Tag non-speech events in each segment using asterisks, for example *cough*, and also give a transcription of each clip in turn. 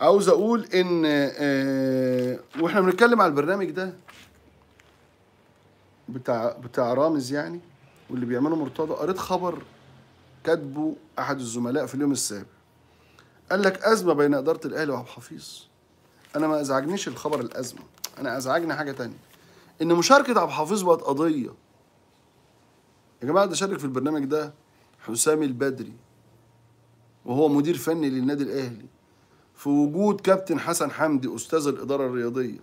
عاوز اقول ان آه، آه، واحنا بنتكلم على البرنامج ده بتاع بتاع رامز يعني واللي بيعمله مرتضى قريت خبر كاتبه احد الزملاء في اليوم السابع قال لك ازمه بين اداره الاهلي وعبد الحفيظ انا ما ازعجنيش الخبر الازمه انا ازعجني حاجه تانية ان مشاركه عبد الحفيظ بقت قضيه يا جماعه ده شارك في البرنامج ده حسام البدري وهو مدير فني للنادي الاهلي في وجود كابتن حسن حمدي أستاذ الإدارة الرياضية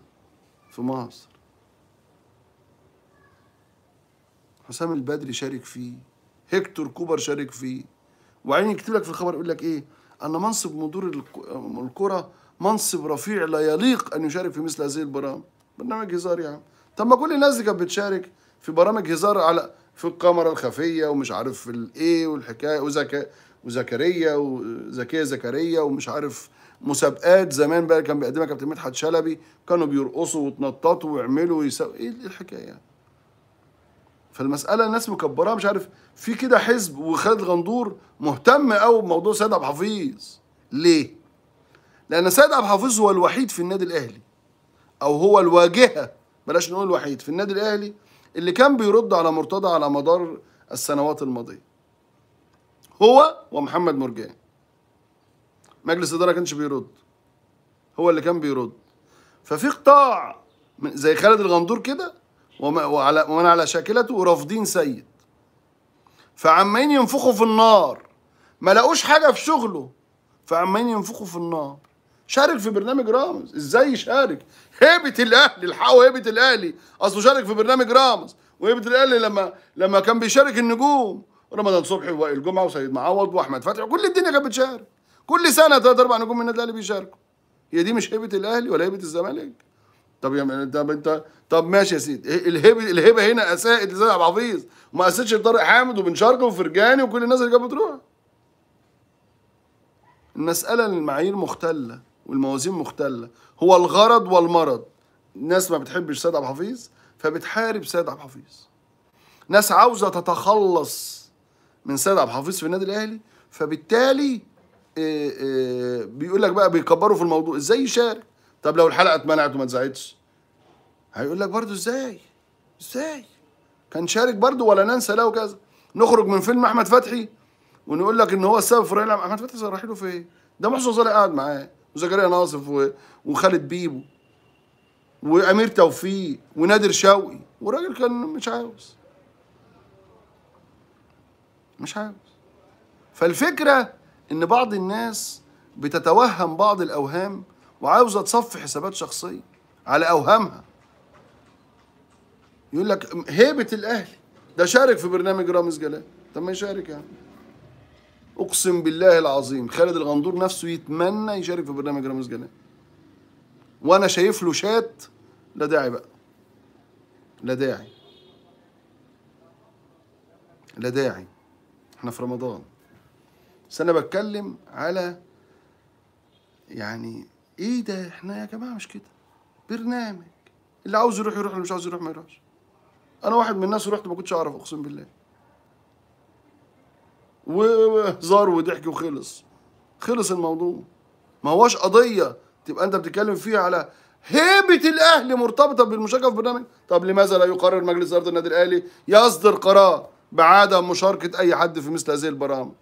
في مصر حسام البدري شارك فيه هيكتور كوبر شارك فيه وبعدين يكتب لك في الخبر يقول لك ايه ان منصب مدير الكره منصب رفيع لا يليق ان يشارك في مثل هذه البرامج برنامج هزار يعني طب ما كل الناس دي كانت بتشارك في برامج هزار على في الكاميرا الخفيه ومش عارف الايه والحكايه وزكا وزكريا وزكيه زكريا ومش عارف مسابقات زمان بقى كان بيقدمها كابتن مدحت شلبي كانوا بيرقصوا وتنططوا ويعملوا ويسو... ايه الحكايه يعني فالمساله الناس مكبراها مش عارف في كده حزب وخالد غندور مهتم قوي بموضوع سيد عبد الحفيظ ليه لان سيد عبد الحفيظ هو الوحيد في النادي الاهلي او هو الواجهه بلاش نقول الوحيد في النادي الاهلي اللي كان بيرد على مرتضى على مدار السنوات الماضيه هو ومحمد مرجاني مجلس الاداره كانش بيرد هو اللي كان بيرد ففي قطاع زي خالد الغندور كده وعلى ومن على شاكلته رافضين سيد فعمالين ينفخوا في النار ما لقوش حاجه في شغله فعمالين ينفخوا في النار شارك في برنامج رامز ازاي يشارك هيبه الاهلي الحقوا هيبه الاهلي اصله شارك في برنامج رامز وهيبه الاهلي لما لما كان بيشارك النجوم رمضان صبحي ووائل جمعه وسيد معوض واحمد فتحي كل الدنيا كانت بتشارك كل سنه ثلاث اربع نجوم من النادي الاهلي بيشاركوا هي دي مش هيبه الاهلي ولا هيبه الزمالك طب يا طب انت طب ماشي يا سيدي إيه الهبه الهبه هنا اساءت لزيد عبد الحفيظ وما اساتش لطارق حامد وبن شرقي وفرجاني وكل الناس اللي كانت بتروح المساله المعايير مختله والموازين مختله هو الغرض والمرض ناس ما بتحبش سيد عبد الحفيظ فبتحارب سيد عبد الحفيظ ناس عاوزه تتخلص من سيد عبد الحفيظ في النادي الاهلي فبالتالي آه، آه، بيقول لك بقى بيكبروا في الموضوع ازاي يشارك طب لو الحلقه اتمنعت وما اتذاعتش هيقول لك برضه ازاي ازاي كان شارك برضه ولا ننسى له كذا نخرج من فيلم احمد فتحي ونقول لك ان هو السبب في رحيل احمد فتحي رحيله له فين إيه؟ ده محسن صالح قاعد معاه وزكريا ناصف وخالد بيبو وامير توفيق ونادر شوقي والراجل كان مش عاوز مش عاوز فالفكره ان بعض الناس بتتوهم بعض الاوهام وعاوزه تصفي حسابات شخصيه على اوهامها يقول لك هيبه الاهلي ده شارك في برنامج رامز جلال طب ما يشارك يعني اقسم بالله العظيم خالد الغندور نفسه يتمنى يشارك في برنامج رامز جلال وانا شايف له شات لا داعي بقى لا داعي لا داعي احنا في رمضان بس انا بتكلم على يعني ايه ده احنا يا جماعه مش كده برنامج اللي عاوز يروح يروح اللي مش عاوز يروح ما يروحش انا واحد من الناس رحت ما كنتش اعرف اقسم بالله وهزار وضحك وخلص خلص الموضوع ما هواش قضيه تبقى انت بتتكلم فيها على هيبه الاهلي مرتبطه بالمشاركه في برنامج طب لماذا لا يقرر مجلس اداره النادي الاهلي يصدر قرار بعدم مشاركه اي حد في مثل هذه البرامج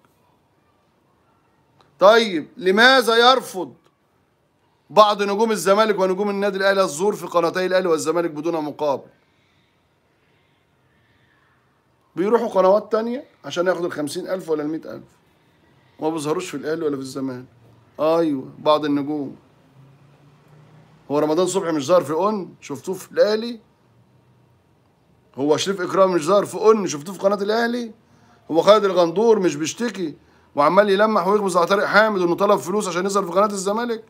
طيب لماذا يرفض بعض نجوم الزمالك ونجوم النادي الاهلي الزور في قناتي الاهلي والزمالك بدون مقابل بيروحوا قنوات تانية عشان ياخدوا ال 50000 ولا ال 100000 ما بيظهروش في الاهلي ولا في الزمالك ايوه بعض النجوم هو رمضان صبحي مش ظهر في اون شفتوه في الاهلي هو شريف اكرام مش ظهر في اون شفتوه في قناه الاهلي هو خالد الغندور مش بيشتكي وعمال يلمح ويخبز على طارق حامد انه طلب فلوس عشان يظهر في قناه الزمالك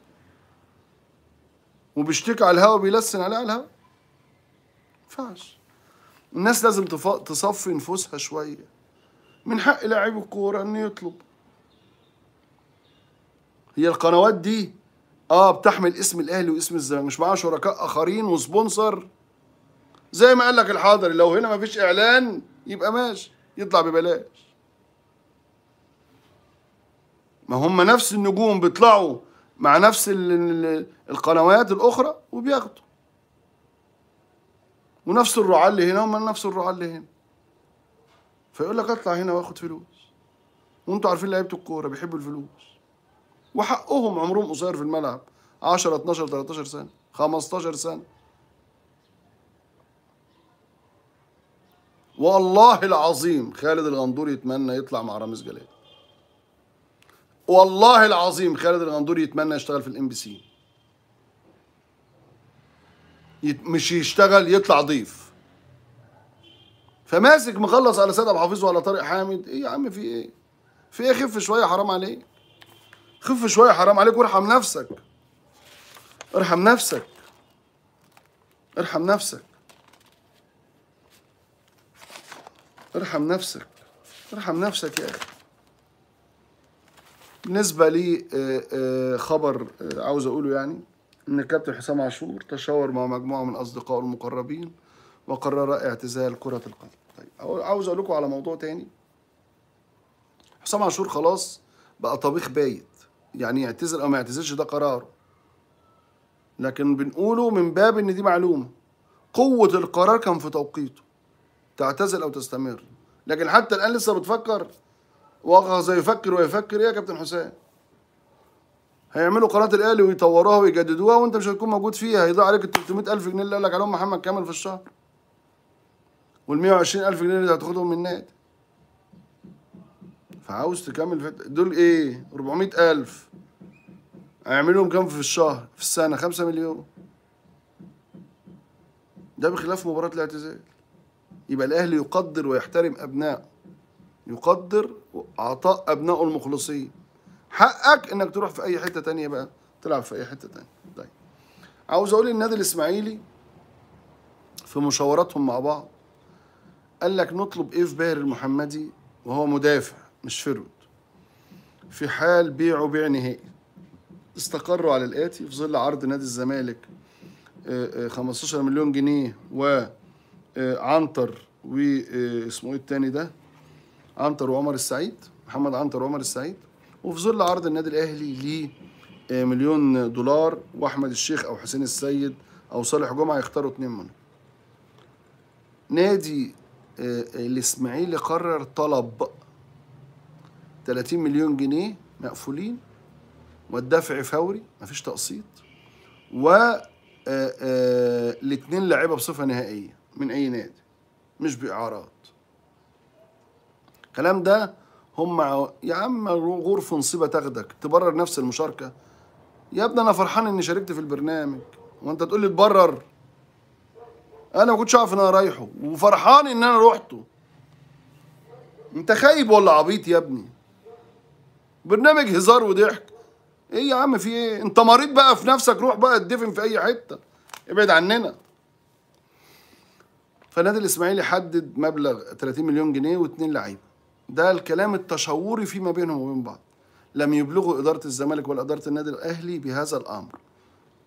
وبيشتكي على الهوا وبيلسن عليه على الهوا ينفعش الناس لازم تصفي نفوسها شويه من حق لاعب الكوره انه يطلب هي القنوات دي اه بتحمل اسم الاهلي واسم الزمالك مش معاها شركاء اخرين وسبونسر زي ما قال لك الحاضر لو هنا ما فيش اعلان يبقى ماشي يطلع ببلاش ما هم نفس النجوم بيطلعوا مع نفس القنوات الاخرى وبياخدوا ونفس الرعاة اللي هنا هم نفس الرعاة اللي هنا فيقول لك اطلع هنا واخد فلوس وانتوا عارفين لعيبه الكوره بيحبوا الفلوس وحقهم عمرهم قصير في الملعب 10 12 13 سنه 15 سنه والله العظيم خالد الغندور يتمنى يطلع مع رامز جلال والله العظيم خالد الغندور يتمنى يشتغل في الام بي سي مش يشتغل يطلع ضيف فماسك مخلص على سيد ابو حفيظ وعلى طارق حامد ايه يا عم في ايه في ايه خف شويه حرام عليك خف شويه حرام عليك وارحم نفسك ارحم نفسك ارحم نفسك ارحم نفسك ارحم نفسك يا اخي بالنسبة لي آه، آه، خبر آه، عاوز أقوله يعني إن الكابتن حسام عاشور تشاور مع مجموعة من أصدقائه المقربين وقرر اعتزال كرة القدم طيب عاوز أقول لكم على موضوع تاني حسام عاشور خلاص بقى طبيخ بايت يعني يعتزل أو ما يعتزلش ده قراره لكن بنقوله من باب إن دي معلومة قوة القرار كان في توقيته تعتزل أو تستمر لكن حتى الآن لسه بتفكر وأخذ يفكر ويفكر إيه يا كابتن حسام هيعملوا قناة الأهلي ويطوروها ويجددوها وأنت مش هتكون موجود فيها هيضيع عليك ال 300000 جنيه اللي قال لك عليهم محمد كامل في الشهر وال 120000 جنيه اللي هتاخدهم من النادي فعاوز تكمل فت... دول إيه 400000 هيعملهم كام في الشهر في السنة 5 مليون ده بخلاف مباراة الاعتزال يبقى الأهلي يقدر ويحترم أبنائه يقدر عطاء أبنائه المخلصين حقك إنك تروح في أي حتة تانية بقى تلعب في أي حتة تانية طيب عاوز أقول النادي الإسماعيلي في مشاوراتهم مع بعض قال لك نطلب إيه في باهر المحمدي وهو مدافع مش فرود في حال بيعه بيع نهائي استقروا على الآتي في ظل عرض نادي الزمالك 15 آه، آه، مليون جنيه وعنتر آه، واسمه ايه التاني ده عنتر وعمر السعيد محمد عنتر وعمر السعيد وفي ظل عرض النادي الاهلي ل آه، مليون دولار واحمد الشيخ او حسين السيد او صالح جمعه يختاروا اثنين منهم نادي آه، الاسماعيلي قرر طلب 30 مليون جنيه مقفولين والدفع فوري مفيش تقسيط و آه، الاثنين لعيبه بصفه نهائيه من اي نادي مش باعارات الكلام ده هم يا عم غرف نصيبة تاخدك تبرر نفس المشاركة يا ابني انا فرحان اني شاركت في البرنامج وانت تقول لي تبرر انا ما كنتش اعرف ان انا رايحه وفرحان ان انا روحته انت خايب ولا عبيط يا ابني برنامج هزار وضحك ايه يا عم في ايه انت مريض بقى في نفسك روح بقى اتدفن في اي حته ابعد عننا فالنادي الاسماعيلي حدد مبلغ 30 مليون جنيه واثنين لعيبه ده الكلام التشاوري فيما بينهم وبين بعض لم يبلغوا إدارة الزمالك ولا إدارة النادي الأهلي بهذا الأمر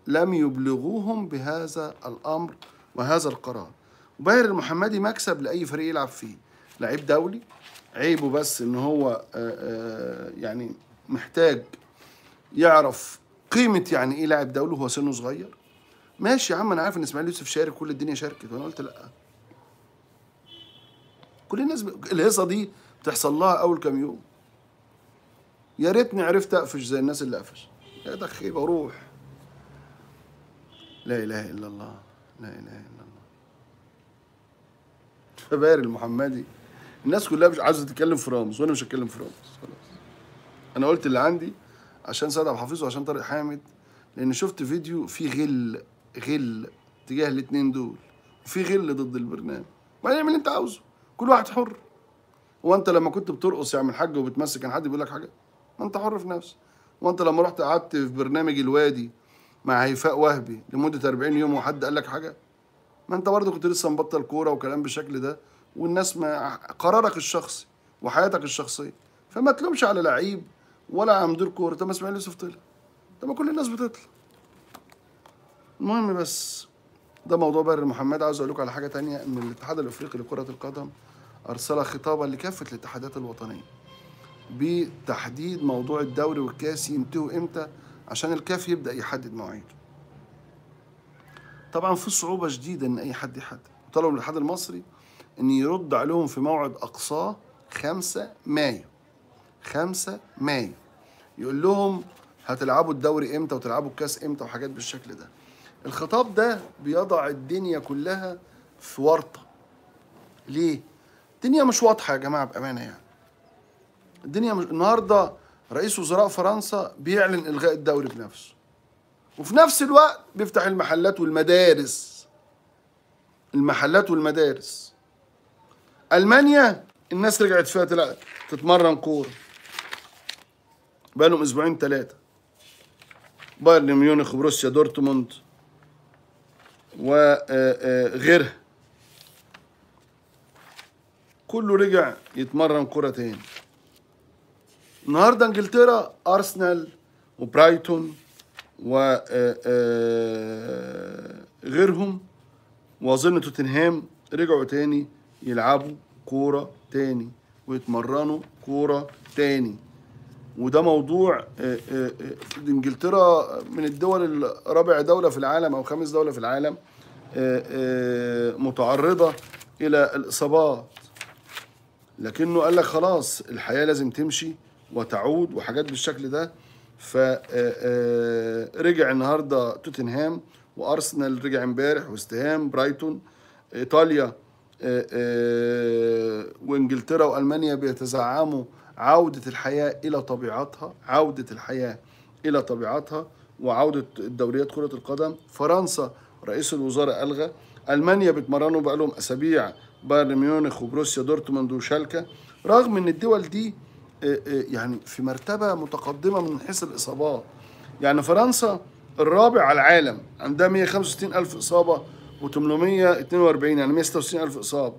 لم يبلغوهم بهذا الأمر وهذا القرار وباهر المحمدي مكسب لأي فريق يلعب فيه لعيب دولي عيبه بس إن هو آه، آه، يعني محتاج يعرف قيمة يعني إيه لاعب دولي وهو سنه صغير ماشي يا عم أنا عارف إن إسماعيل يوسف شارك كل الدنيا شاركت وأنا قلت لأ كل الناس ب... الهيصه دي بتحصل لها اول كام يوم يا ريتني عرفت اقفش زي الناس اللي قفش يا دخي بروح لا اله الا الله لا اله الا الله فباري المحمدي الناس كلها مش عايزه تتكلم في رامز وانا مش هتكلم في رامز خلاص انا قلت اللي عندي عشان سعد عبد الحفيظ وعشان طارق حامد لان شفت فيديو فيه غل غل تجاه الاثنين دول وفي غل ضد البرنامج ما يعمل اللي انت عاوزه كل واحد حر هو انت لما كنت بترقص يا عم الحاج كان حد بيقول لك حاجه؟ ما انت حر في نفسك وانت لما رحت قعدت في برنامج الوادي مع هيفاء وهبي لمده 40 يوم وحد قال لك حاجه؟ ما انت برضه كنت لسه مبطل كوره وكلام بالشكل ده والناس ما قرارك الشخصي وحياتك الشخصيه فما تلومش على لعيب ولا على مدير كوره طب ما اسماعيل يوسف طلع طب ما كل الناس بتطلع المهم بس ده موضوع بر محمد عاوز اقول لكم على حاجه تانية ان الاتحاد الافريقي لكره القدم أرسل خطابا لكافة الاتحادات الوطنية بتحديد موضوع الدوري والكاس ينتهوا إمتى عشان الكاف يبدأ يحدد مواعيده طبعا في صعوبة شديدة إن أي حد يحدد طلبوا من الاتحاد المصري إن يرد عليهم في موعد أقصاه 5 مايو 5 مايو يقول لهم هتلعبوا الدوري امتى وتلعبوا الكاس امتى وحاجات بالشكل ده الخطاب ده بيضع الدنيا كلها في ورطه ليه الدنيا مش واضحه يا جماعه بامانه يعني الدنيا مش النهارده رئيس وزراء فرنسا بيعلن الغاء الدوري بنفسه وفي نفس الوقت بيفتح المحلات والمدارس المحلات والمدارس المانيا الناس رجعت فيها تلعب تتمرن كوره بقالهم اسبوعين ثلاثه بايرن ميونخ وبروسيا دورتموند وغيرها آه، آه، كله رجع يتمرن كرة تاني النهارده انجلترا ارسنال وبرايتون و آه، آه، غيرهم واظن توتنهام رجعوا تاني يلعبوا كوره تاني ويتمرنوا كوره تاني وده موضوع آه، انجلترا من الدول الرابع دوله في العالم او خامس دوله في العالم متعرضه الى الاصابات لكنه قال لك خلاص الحياه لازم تمشي وتعود وحاجات بالشكل ده ف آه، آه، رجع النهارده توتنهام وارسنال رجع امبارح واستهام برايتون ايطاليا آه، وانجلترا والمانيا بيتزعموا عوده الحياه الى طبيعتها عوده الحياه الى طبيعتها وعوده الدوريات كره القدم فرنسا رئيس الوزراء الغى المانيا بيتمرنوا بقالهم اسابيع بايرن ميونخ وبروسيا دورتموند وشالكا رغم ان الدول دي آه، آه، يعني في مرتبة متقدمة من حيث الإصابات يعني فرنسا الرابع على العالم عندها 165 ألف إصابة و842 يعني 166 ألف إصابة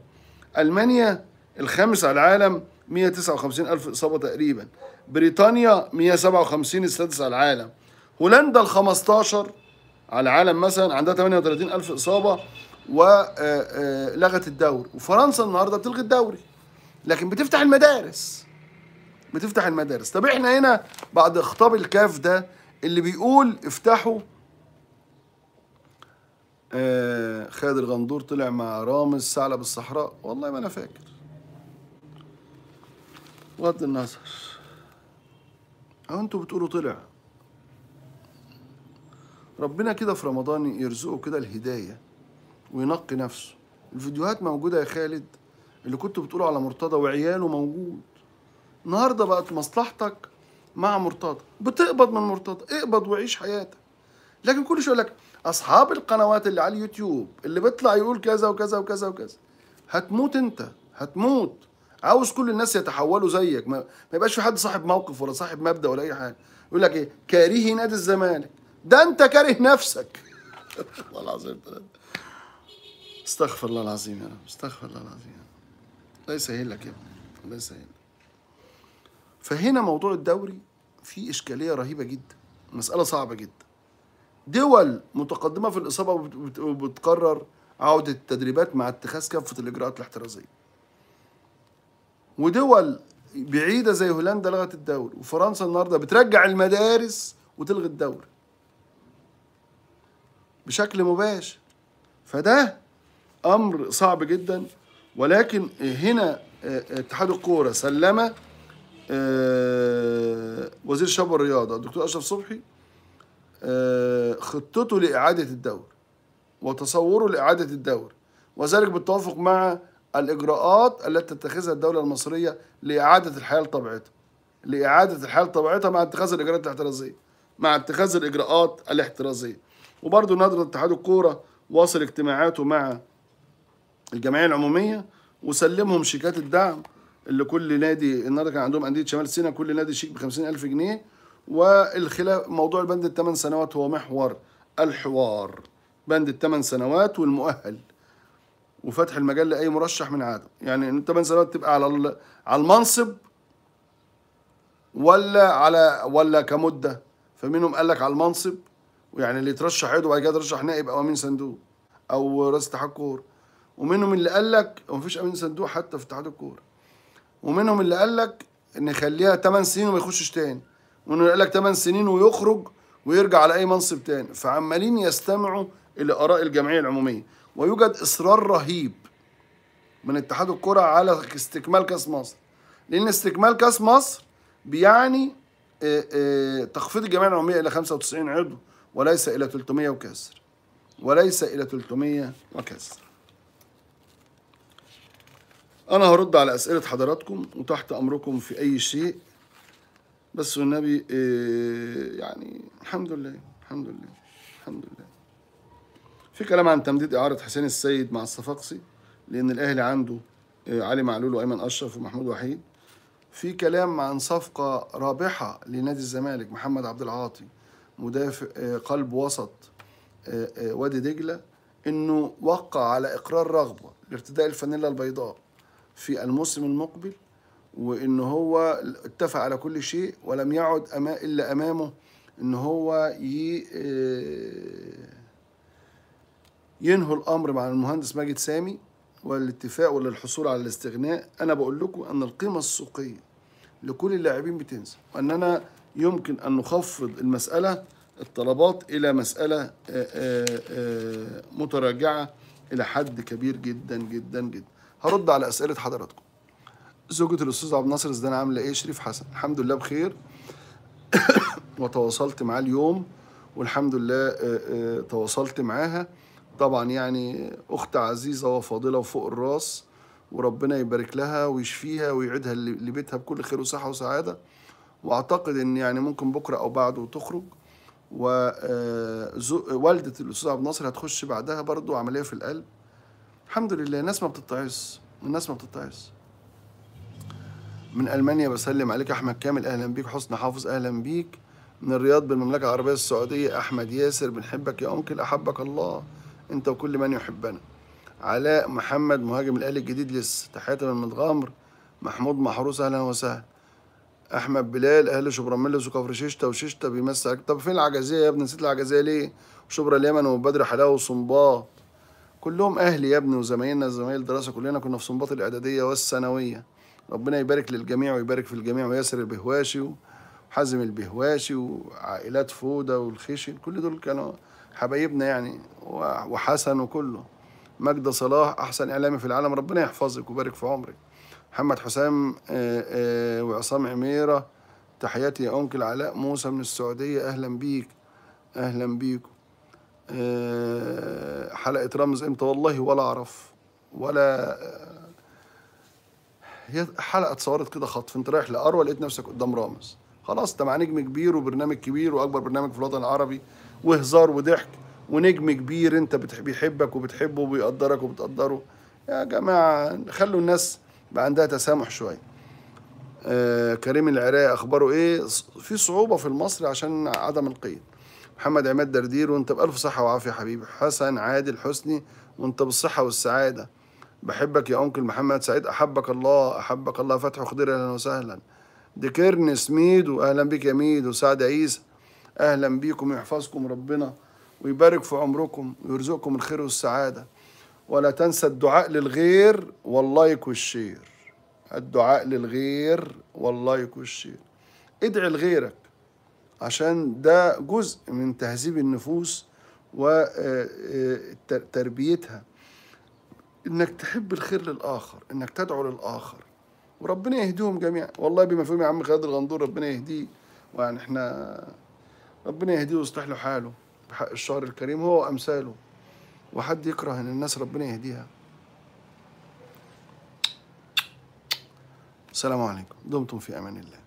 ألمانيا الخامس على العالم 159 ألف إصابة تقريبا بريطانيا 157 السادس على العالم هولندا ال 15 على العالم مثلا عندها 38 ألف إصابة ولغت آه، آه، الدوري وفرنسا النهارده بتلغي الدوري لكن بتفتح المدارس بتفتح المدارس طب احنا هنا بعد خطاب الكاف ده اللي بيقول افتحوا آه خالد الغندور طلع مع رامز ثعلب الصحراء والله ما انا فاكر بغض النظر او انتوا بتقولوا طلع ربنا كده في رمضان يرزقه كده الهدايه وينقي نفسه الفيديوهات موجودة يا خالد اللي كنت بتقوله على مرتضى وعياله موجود النهارده بقت مصلحتك مع مرتضى بتقبض من مرتضى اقبض وعيش حياتك لكن كل شيء يقول لك اصحاب القنوات اللي على اليوتيوب اللي بيطلع يقول كذا وكذا وكذا وكذا هتموت انت هتموت عاوز كل الناس يتحولوا زيك ما, ما يبقاش في حد صاحب موقف ولا صاحب مبدا ولا اي حاجه يقول لك ايه كارهي نادي الزمالك ده انت كاره نفسك *laughs* والله العظيم استغفر الله العظيم يا رب استغفر الله العظيم الله يسهل لك يا ابني الله يسهل فهنا موضوع الدوري فيه اشكاليه رهيبه جدا مساله صعبه جدا دول متقدمه في الاصابه وبتقرر عوده التدريبات مع اتخاذ كافه الاجراءات الاحترازيه ودول بعيده زي هولندا لغت الدوري وفرنسا النهارده بترجع المدارس وتلغي الدوري بشكل مباشر فده امر صعب جدا ولكن هنا آه، اتحاد الكوره سلم آه، وزير الشباب والرياضه الدكتور اشرف صبحي آه، خطته لاعاده الدور وتصوره لاعاده الدور وذلك بالتوافق مع الاجراءات التي تتخذها الدوله المصريه لاعاده الحياه لطبيعتها لاعاده الحياه لطبيعتها مع اتخاذ الاجراءات الاحترازيه مع اتخاذ الاجراءات الاحترازيه وبرضه نادر اتحاد الكوره واصل اجتماعاته مع الجمعيه العموميه وسلمهم شيكات الدعم اللي كل نادي النهارده كان عندهم انديه شمال سينا كل نادي شيك ب 50000 جنيه والخلاف موضوع بند الثمان سنوات هو محور الحوار بند الثمان سنوات والمؤهل وفتح المجال لاي مرشح من عدم يعني ان الثمان سنوات تبقى على على المنصب ولا على ولا كمده فمنهم قال لك على المنصب ويعني اللي يترشح عضو وبعد كده يترشح نائب او امين صندوق او رئيس اتحاد كوره ومنهم اللي قال لك ومفيش امين صندوق حتى في اتحاد الكوره ومنهم اللي قال لك نخليها 8 سنين وما يخشش تاني ومنهم اللي قال لك 8 سنين ويخرج ويرجع على اي منصب تاني فعمالين يستمعوا الى اراء الجمعيه العموميه ويوجد اصرار رهيب من اتحاد الكوره على استكمال كاس مصر لان استكمال كاس مصر بيعني تخفيض الجمعيه العموميه الى 95 عضو وليس الى 300 وكسر وليس الى 300 وكسر أنا هرد على أسئلة حضراتكم وتحت أمركم في أي شيء بس والنبي آه، يعني الحمد لله الحمد لله الحمد لله في كلام عن تمديد إعارة حسين السيد مع الصفاقسي لأن الأهلي عنده آه، علي معلول وأيمن أشرف ومحمود وحيد في كلام عن صفقة رابحة لنادي الزمالك محمد عبد العاطي مدافع آه، قلب وسط وادي دجلة إنه وقع على إقرار رغبة لارتداء الفانيلا البيضاء في الموسم المقبل وان هو اتفق على كل شيء ولم يعد أما الا امامه ان هو ي... آه، ينهوا الامر مع المهندس ماجد سامي والاتفاق للحصول على الاستغناء انا بقول لكم ان القيمه السوقيه لكل اللاعبين بتنزل واننا يمكن ان نخفض المساله الطلبات الى مساله آه، آه، متراجعه الى حد كبير جدا جدا جدا هرد على اسئله حضراتكم زوجة الاستاذ عبد الناصر ازدان عامله ايه شريف حسن الحمد لله بخير *coughs* وتواصلت معاه اليوم والحمد لله آه، آه، تواصلت معاها طبعا يعني اخت عزيزه وفاضله وفوق الراس وربنا يبارك لها ويشفيها ويعيدها لبيتها بكل خير وصحه وسعاده واعتقد ان يعني ممكن بكره او بعده تخرج ووالده آه، الاستاذ عبد الناصر هتخش بعدها برضو عمليه في القلب الحمد لله الناس ما بتتعظ الناس ما بتتعظ من المانيا بسلم عليك احمد كامل اهلا بيك حسن حافظ اهلا بيك من الرياض بالمملكه العربيه السعوديه احمد ياسر بنحبك يا انكل احبك الله انت وكل من يحبنا علاء محمد مهاجم الاهلي الجديد لسه تحياتي من متغمر محمود محروس اهلا وسهلا احمد بلال اهل شبرا ملز وكفر شيشته وشيشته بيمسك طب فين العجزيه يا ابني نسيت العجزيه ليه شبرا اليمن وبدر حلاوه وصنباط كلهم اهلي يا ابني وزمايلنا زمايل الدراسه كلنا كنا في صنبات الاعداديه والثانويه ربنا يبارك للجميع ويبارك في الجميع وياسر البهواشي وحازم البهواشي وعائلات فوده والخيشي كل دول كانوا حبايبنا يعني وحسن وكله مجد صلاح احسن اعلامي في العالم ربنا يحفظك ويبارك في عمرك محمد حسام آه، آه، وعصام عميره تحياتي يا انكل علاء موسى من السعوديه اهلا بيك اهلا بيكم آه، حلقه رمز امتى والله ولا اعرف ولا آه، هي حلقه اتصورت كده خطف انت رايح لاروى لقيت نفسك قدام رامز خلاص انت مع نجم كبير وبرنامج كبير واكبر برنامج في الوطن العربي وهزار وضحك ونجم كبير انت بيحبك وبتحبه وبيقدرك وبتقدره يا جماعه خلوا الناس بقى عندها تسامح شويه آه كريم العراقي اخباره ايه في صعوبه في المصري عشان عدم القيد محمد عماد دردير وانت بألف صحة وعافية حبيبي حسن عادل حسني وانت بالصحة والسعادة بحبك يا أنكل محمد سعيد أحبك الله أحبك الله فتح خضير أهلا وسهلا ذكرنس ميدو أهلا بك يا ميدو سعد عيسى أهلا بيكم يحفظكم ربنا ويبارك في عمركم ويرزقكم الخير والسعادة ولا تنسى الدعاء للغير واللايك والشير الدعاء للغير واللايك والشير ادعي لغيرك عشان ده جزء من تهذيب النفوس وتربيتها آه، آه، انك تحب الخير للاخر انك تدعو للاخر وربنا يهديهم جميعا والله بما فيهم يا عم خالد الغندور ربنا يهديه ويعني احنا ربنا يهديه ويصلح له حاله بحق الشهر الكريم هو وامثاله وحد يكره ان الناس ربنا يهديها السلام عليكم دمتم في امان الله